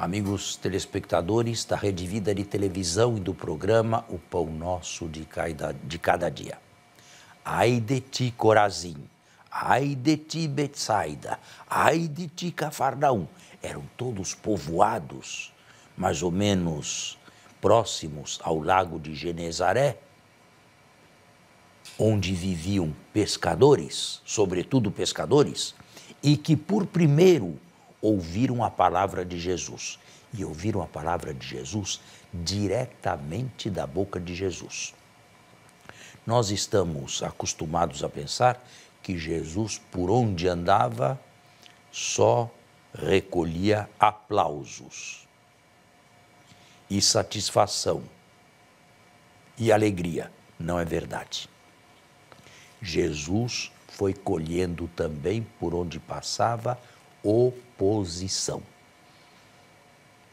amigos telespectadores da Rede Vida de Televisão e do programa O Pão Nosso de Cada, de cada Dia. Ai de ti, Corazim! Ai de ti, Betsaida! Ai de ti, Cafarnaum! Eram todos povoados, mais ou menos próximos ao lago de Genezaré, onde viviam pescadores, sobretudo pescadores, e que por primeiro ouviram a palavra de Jesus e ouviram a palavra de Jesus diretamente da boca de Jesus. Nós estamos acostumados a pensar que Jesus, por onde andava, só recolhia aplausos e satisfação e alegria. Não é verdade. Jesus foi colhendo também, por onde passava, oposição.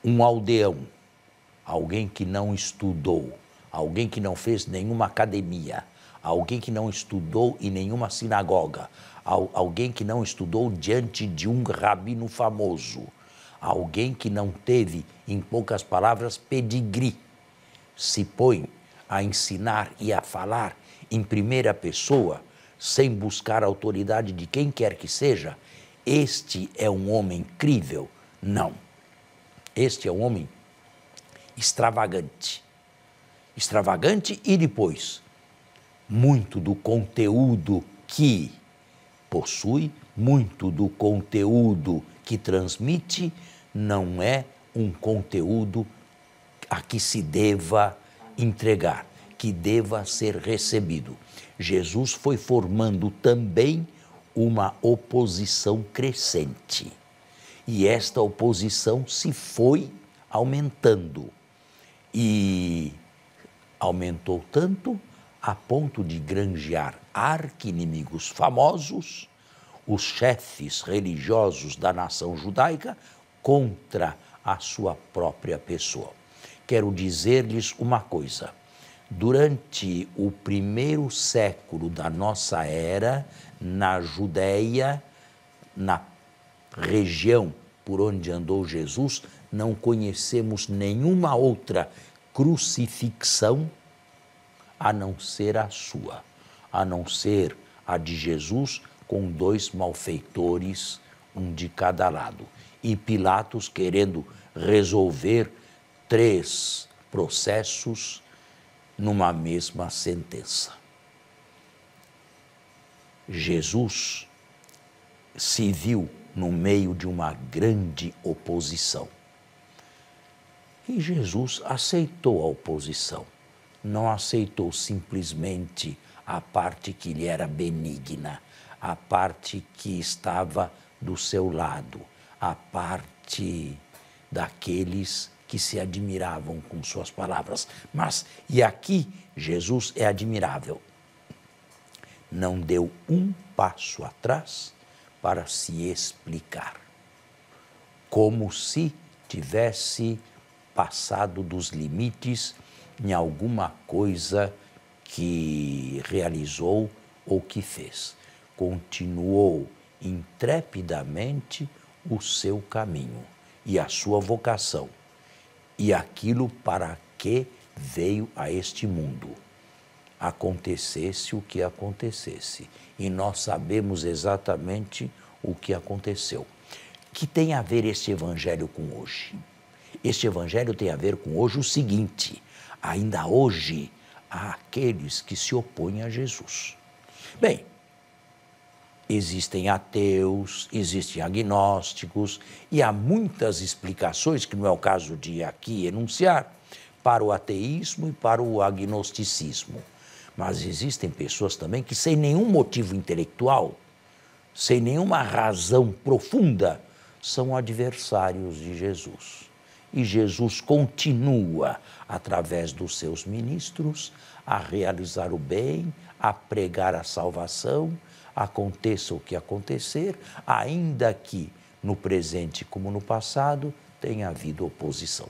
Um aldeão, alguém que não estudou, alguém que não fez nenhuma academia, alguém que não estudou em nenhuma sinagoga, alguém que não estudou diante de um rabino famoso, alguém que não teve, em poucas palavras, pedigree, se põe a ensinar e a falar em primeira pessoa, sem buscar a autoridade de quem quer que seja, este é um homem crível. Não. Este é um homem extravagante. Extravagante e depois, muito do conteúdo que possui, muito do conteúdo que transmite, não é um conteúdo a que se deva entregar, que deva ser recebido. Jesus foi formando também uma oposição crescente. E esta oposição se foi aumentando. E aumentou tanto a ponto de granjear arqui-inimigos famosos, os chefes religiosos da nação judaica, contra a sua própria pessoa. Quero dizer-lhes uma coisa Durante o primeiro século da nossa era, na Judéia, na região por onde andou Jesus, não conhecemos nenhuma outra crucifixão a não ser a sua, a não ser a de Jesus com dois malfeitores, um de cada lado. E Pilatos querendo resolver três processos numa mesma sentença. Jesus se viu no meio de uma grande oposição. E Jesus aceitou a oposição, não aceitou simplesmente a parte que lhe era benigna, a parte que estava do seu lado, a parte daqueles que se admiravam com suas palavras. Mas, e aqui, Jesus é admirável. Não deu um passo atrás para se explicar, como se tivesse passado dos limites em alguma coisa que realizou ou que fez. Continuou intrepidamente o seu caminho e a sua vocação e aquilo para que veio a este mundo. Acontecesse o que acontecesse. E nós sabemos exatamente o que aconteceu. Que tem a ver este evangelho com hoje? Este evangelho tem a ver com hoje o seguinte: ainda hoje há aqueles que se opõem a Jesus. Bem, existem ateus, existem agnósticos, e há muitas explicações, que não é o caso de aqui enunciar, para o ateísmo e para o agnosticismo. Mas existem pessoas também que, sem nenhum motivo intelectual, sem nenhuma razão profunda, são adversários de Jesus. E Jesus continua, através dos seus ministros, a realizar o bem, a pregar a salvação aconteça o que acontecer, ainda que no presente como no passado tenha havido oposição.